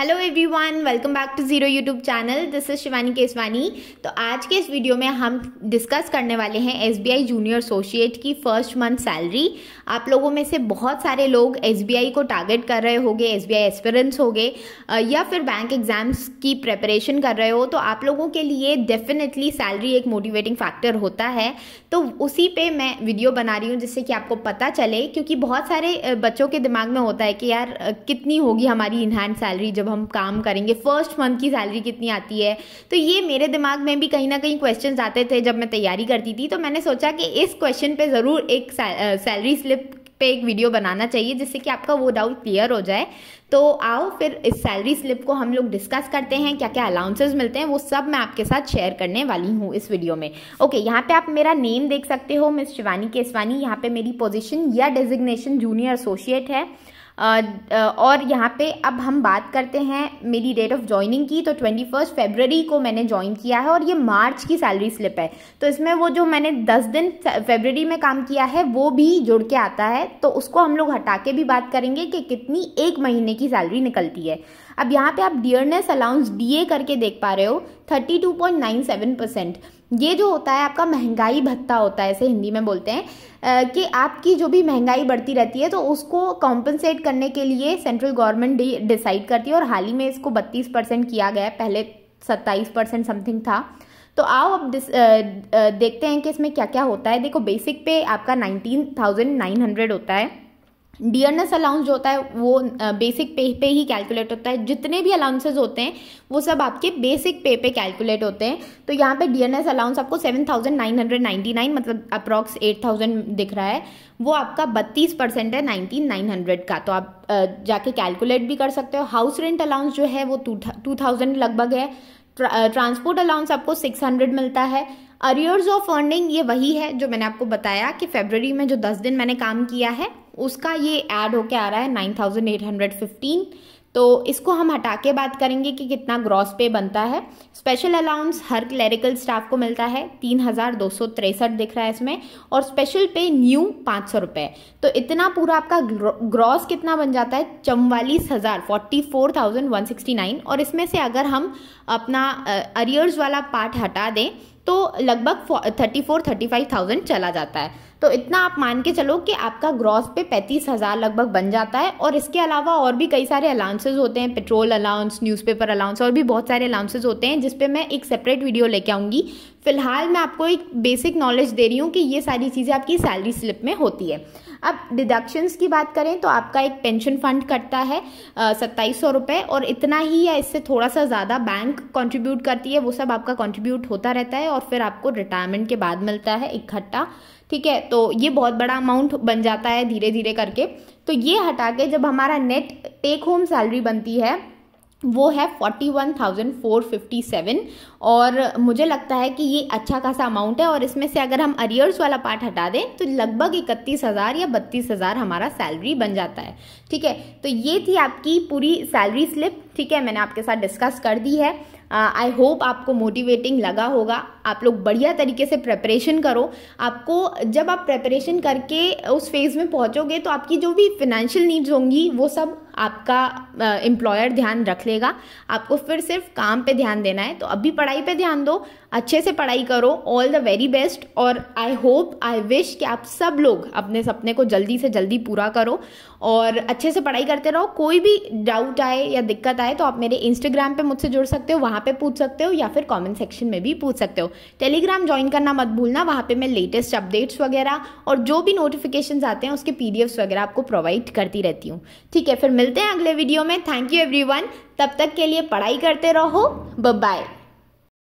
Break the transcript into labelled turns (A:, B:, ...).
A: hello everyone welcome back to zero YouTube channel this is Shivani Keswani तो आज के इस वीडियो में हम डिस्कस करने वाले हैं एस जूनियर एसोसिएट की फ़र्स्ट मंथ सैलरी आप लोगों में से बहुत सारे लोग एस को टारगेट कर रहे होंगे एस बी एस्पिरेंट्स होगे या फिर बैंक एग्ज़ाम्स की प्रेपरेशन कर रहे हो तो आप लोगों के लिए डेफिनेटली सैलरी एक मोटिवेटिंग फैक्टर होता है तो उसी पर मैं वीडियो बना रही हूँ जिससे कि आपको पता चले क्योंकि बहुत सारे बच्चों के दिमाग में होता है कि यार कितनी होगी हमारी इनहैंड सैलरी जब हम काम करेंगे फर्स्ट मंथ की सैलरी कितनी आती है तो ये मेरे दिमाग में भी कहीं ना कहीं क्वेश्चन आते थे जब मैं तैयारी करती थी तो मैंने सोचा कि इस क्वेश्चन पर ज़रूर एक सैलरी स्लिप पे एक वीडियो बनाना चाहिए जिससे कि आपका वो डाउट क्लियर हो जाए तो आओ फिर इस सैलरी स्लिप को हम लोग डिस्कस करते हैं क्या क्या अलाउंसेज मिलते हैं वो सब मैं आपके साथ शेयर करने वाली हूँ इस वीडियो में ओके यहाँ पे आप मेरा नेम देख सकते हो मिस शिवानी केसवानी यहाँ पे मेरी पोजीशन या डेजिग्नेशन जूनियर एसोसिएट है और यहाँ पे अब हम बात करते हैं मेरी डेट ऑफ ज्वाइनिंग की तो ट्वेंटी फर्स्ट फेबररी को मैंने ज्वाइन किया है और ये मार्च की सैलरी स्लिप है तो इसमें वो जो मैंने दस दिन फेबररी में काम किया है वो भी जुड़ के आता है तो उसको हम लोग हटा के भी बात करेंगे कि कितनी एक महीने की सैलरी निकलती है अब यहाँ पे आप डियरनेस अलाउंस डीए करके देख पा रहे हो सेवन परसेंट ये जो होता है आपका महंगाई भत्ता होता है ऐसे हिंदी में बोलते हैं कि आपकी जो भी महंगाई बढ़ती रहती है तो उसको कॉम्पनसेट करने के लिए सेंट्रल गवर्नमेंट डिसाइड करती है और हाल ही में इसको बत्तीस परसेंट किया गया पहले सत्ताईस परसेंट समथिंग था तो आओ अब दिस, आ, आ, देखते हैं कि इसमें क्या क्या होता है देखो बेसिक पे आपका नाइनटीन थाउजेंड नाइन हंड्रेड होता है डियरनेस अलाउंस जो होता है वो बेसिक पे पे ही कैलकुलेट होता है जितने भी अलाउंसेज होते हैं वो सब आपके बेसिक पे पे कैलकुलेट होते हैं तो यहाँ पे डियरनेस अलाउंस आपको seven thousand nine hundred ninety nine मतलब अप्रॉक्स एट थाउजेंड दिख रहा है वो आपका बत्तीस परसेंट है नाइनटीन नाइन हंड्रेड का तो आप जाके कैलकुलेट भी कर सकते हो हाउस रेंट अलाउंस जो है वो टू थाउजेंड लगभग है ट्रांसपोर्ट अलाउंस आपको सिक्स हंड्रेड मिलता है अरियर्स ऑफ अर्निंग ये वही है जो मैंने आपको बताया कि फेबररी में जो दस दिन मैंने काम किया है उसका ये ऐड होके आ रहा है nine thousand eight hundred fifteen तो इसको हम हटा के बात करेंगे कि कितना ग्रॉस पे बनता है स्पेशल अलाउंस हर क्लेरिकल स्टाफ को मिलता है तीन हज़ार दो सौ तिरसठ दिख रहा है इसमें और स्पेशल पे न्यू पाँच सौ रुपये तो इतना पूरा आपका ग्रॉस कितना बन जाता है चौवालीस हज़ार forty four thousand one sixty nine और इसमें से अगर हम अपना अरियर्स वाला पार्ट हटा दें तो लगभग thirty four thirty five thousand चला जाता है तो इतना आप मान के चलो कि आपका ग्रॉस पे पैंतीस हज़ार लगभग बन जाता है और इसके अलावा और भी कई सारे अलाउंसेज होते हैं पेट्रोल अलाउंस न्यूज़पेपर अलाउंस और भी बहुत सारे अलाउंसेज होते हैं जिस पे मैं एक सेपरेट वीडियो लेके आऊँगी फ़िलहाल मैं आपको एक बेसिक नॉलेज दे रही हूँ कि ये सारी चीज़ें आपकी सैलरी स्लिप में होती है अब डिडक्शंस की बात करें तो आपका एक पेंशन फंड कटता है सत्ताईस सौ रुपये और इतना ही या इससे थोड़ा सा ज़्यादा बैंक कॉन्ट्रीब्यूट करती है वो सब आपका कॉन्ट्रीब्यूट होता रहता है और फिर आपको रिटायरमेंट के बाद मिलता है इकट्ठा ठीक है तो ये बहुत बड़ा अमाउंट बन जाता है धीरे धीरे करके तो ये हटा के जब हमारा नेट टेक होम सैलरी बनती है वो है forty one thousand four fifty seven और मुझे लगता है कि ये अच्छा खासा अमाउंट है और इसमें से अगर हम अरियर्स वाला पार्ट हटा दें तो लगभग इकतीस हज़ार या बत्तीस हज़ार हमारा सैलरी बन जाता है ठीक है तो ये थी आपकी पूरी सैलरी स्लिप ठीक है मैंने आपके साथ डिस्कस कर दी है आई uh, होप आपको मोटिवेटिंग लगा होगा आप लोग बढ़िया तरीके से प्रेपरेशन करो आपको जब आप प्रेपरेशन करके उस फेज़ में पहुंचोगे तो आपकी जो भी फिनेंशियल नीड्स होंगी वो सब आपका एम्प्लॉयर uh, ध्यान रख लेगा आपको फिर सिर्फ काम पे ध्यान देना है तो अभी पढ़ाई पे ध्यान दो अच्छे से पढ़ाई करो ऑल द वेरी बेस्ट और आई होप आई विश कि आप सब लोग अपने सपने को जल्दी से जल्दी पूरा करो और अच्छे से पढ़ाई करते रहो कोई भी डाउट आए या दिक्कत आए है तो आप मेरे इंस्टाग्राम पे मुझसे जुड़ सकते हो वहाँ पे पूछ सकते हो या फिर कमेंट सेक्शन में भी पूछ सकते हो टेलीग्राम ज्वाइन करना मत भूलना वहाँ पे मैं लेटेस्ट अपडेट्स वगैरह और जो भी नोटिफिकेशन आते हैं उसके पी वगैरह आपको प्रोवाइड करती रहती हूँ ठीक है फिर मिलते हैं अगले वीडियो में थैंक यू एवरी तब तक के लिए पढ़ाई करते रहो बाय